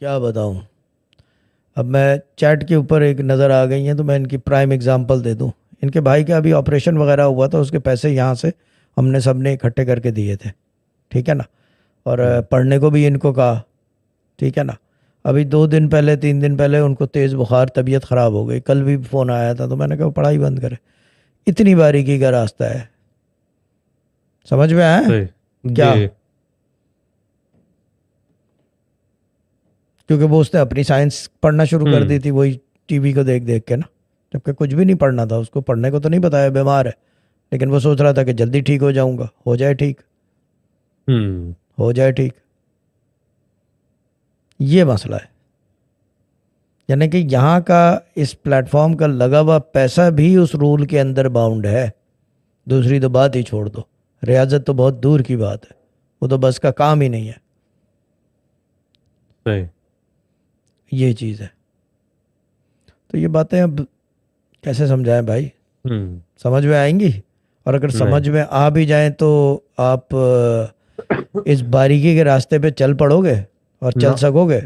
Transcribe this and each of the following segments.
क्या बताऊँ अब मैं चैट के ऊपर एक नज़र आ गई हैं तो मैं इनकी प्राइम एग्ज़ाम्पल दे दूँ इनके भाई का अभी ऑपरेशन वगैरह हुआ था उसके पैसे यहाँ से हमने सब ने इकट्ठे करके दिए थे ठीक है ना और हम्म। पढ़ने को भी इनको कहा ठीक है ना अभी दो दिन पहले तीन दिन पहले उनको तेज़ बुखार तबीयत ख़राब हो गई कल भी फ़ोन आया था तो मैंने कहा पढ़ाई बंद करें इतनी बारीकी का रास्ता है समझ में आया क्या क्योंकि वो उसने अपनी साइंस पढ़ना शुरू कर हम्म। दी थी वही टीवी को देख देख के ना जबकि कुछ भी नहीं पढ़ना था उसको पढ़ने को तो नहीं बताया बीमार है लेकिन वो सोच रहा था कि जल्दी ठीक हो जाऊंगा हो जाए ठीक हम्म। हो जाए ठीक ये मसला है यानी कि यहाँ का इस प्लेटफॉर्म का लगा हुआ पैसा भी उस रूल के अंदर बाउंड है दूसरी तो बात ही छोड़ दो रियाजत तो बहुत दूर की बात है वो तो बस का काम ही नहीं है ये चीज़ है तो ये बातें अब कैसे समझाएं भाई हम्म। समझ में आएंगी और अगर समझ में आ भी जाए तो आप इस बारीकी के रास्ते पे चल पड़ोगे और चल सकोगे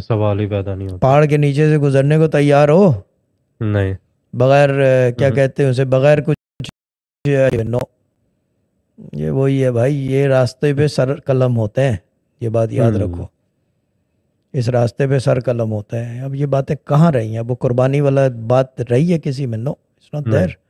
सवाल ही पैदा नहीं होता पहाड़ के नीचे से गुजरने को तैयार हो नहीं बगैर क्या हम्म। कहते हैं उसे बगैर कुछ नो ये वही है भाई ये रास्ते पे सर कलम होते हैं ये बात याद हम्म। रखो इस रास्ते पे सर कलम होता है अब ये बातें कहाँ रही हैं वो कुर्बानी वाला बात रही है किसी में नो इट्स नॉट देर